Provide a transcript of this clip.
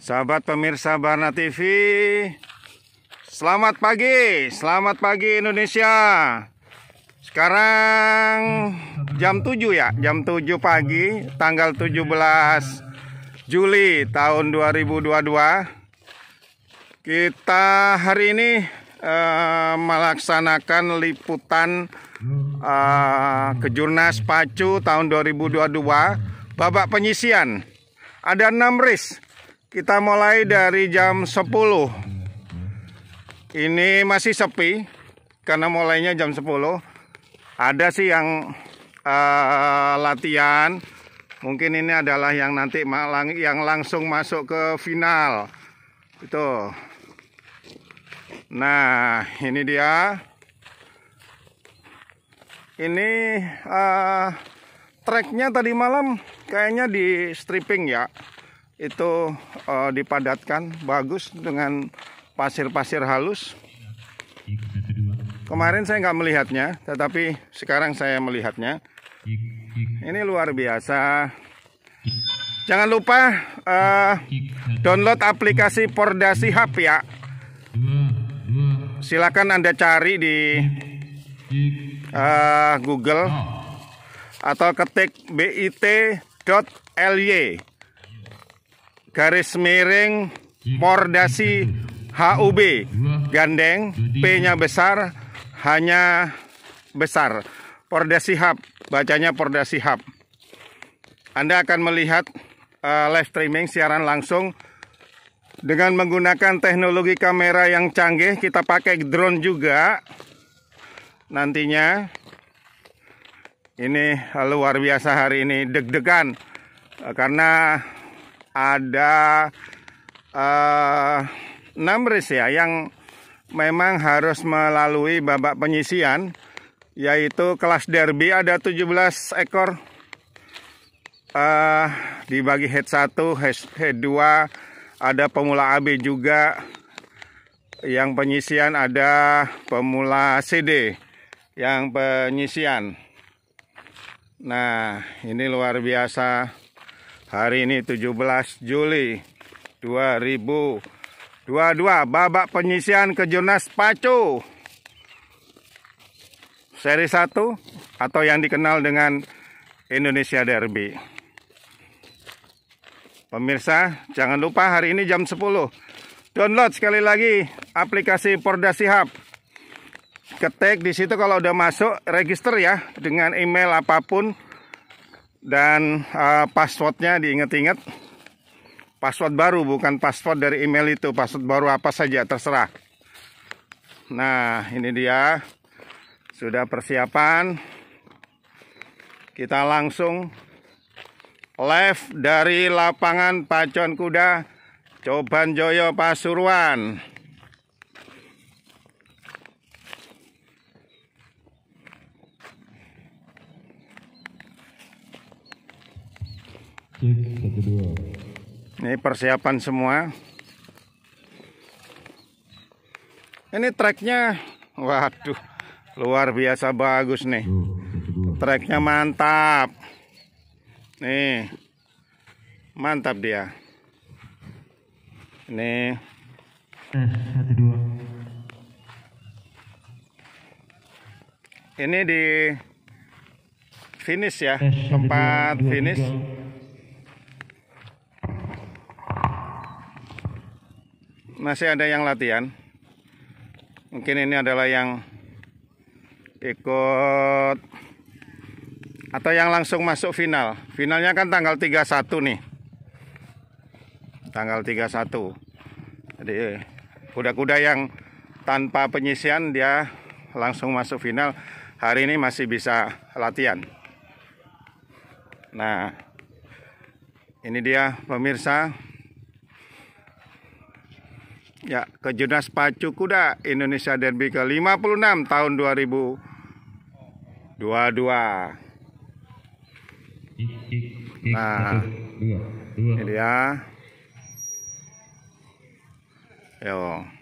Sahabat pemirsa Barna TV Selamat pagi Selamat pagi Indonesia Sekarang jam 7 ya Jam 7 pagi Tanggal 17 Juli tahun 2022 Kita hari ini uh, Melaksanakan liputan uh, eh, Kejurnas Pacu tahun 2022 Babak penyisian Ada 6 race kita mulai dari jam 10 Ini masih sepi Karena mulainya jam 10 Ada sih yang uh, latihan Mungkin ini adalah yang nanti malang, yang langsung masuk ke final Itu Nah ini dia Ini uh, eh, Treknya tadi malam kayaknya di stripping ya itu uh, dipadatkan bagus dengan pasir-pasir halus. Kemarin saya nggak melihatnya, tetapi sekarang saya melihatnya. Ini luar biasa. Jangan lupa uh, download aplikasi Porda Sihab ya. Silakan Anda cari di uh, Google atau ketik bit.ly garis miring pordasi HUB gandeng P-nya besar hanya besar Pordasi Hub bacanya Pordasi Hub Anda akan melihat uh, live streaming siaran langsung dengan menggunakan teknologi kamera yang canggih kita pakai drone juga nantinya ini luar biasa hari ini deg-degan eh, karena ada uh, eh, race ya yang memang harus melalui babak penyisian yaitu kelas derby ada 17 ekor uh, dibagi head 1, head 2 ada pemula AB juga yang penyisian ada pemula CD yang penyisian nah ini luar biasa Hari ini 17 Juli 2022 babak penyisian kejurnas pacu. Seri 1 atau yang dikenal dengan Indonesia Derby. Pemirsa, jangan lupa hari ini jam 10. Download sekali lagi aplikasi Porda Sihab. Ketik di situ kalau udah masuk register ya dengan email apapun dan uh, passwordnya diingat-ingat password baru bukan password dari email itu password baru apa saja terserah nah ini dia sudah persiapan kita langsung live dari lapangan pacuan Kuda Coban Joyo Pasuruan Ini persiapan semua. Ini treknya, waduh, luar biasa bagus nih. Treknya mantap. Nih, mantap dia. Ini. satu eh, dua. Ini di finish ya, eh, tempat finish. masih ada yang latihan mungkin ini adalah yang ikut atau yang langsung masuk final finalnya kan tanggal 31 nih tanggal 31 jadi kuda-kuda yang tanpa penyisian dia langsung masuk final hari ini masih bisa latihan nah ini dia pemirsa Ya, kejurnas pacu kuda Indonesia Derby ke-56 tahun 2022. Nah, ini dia. Yo.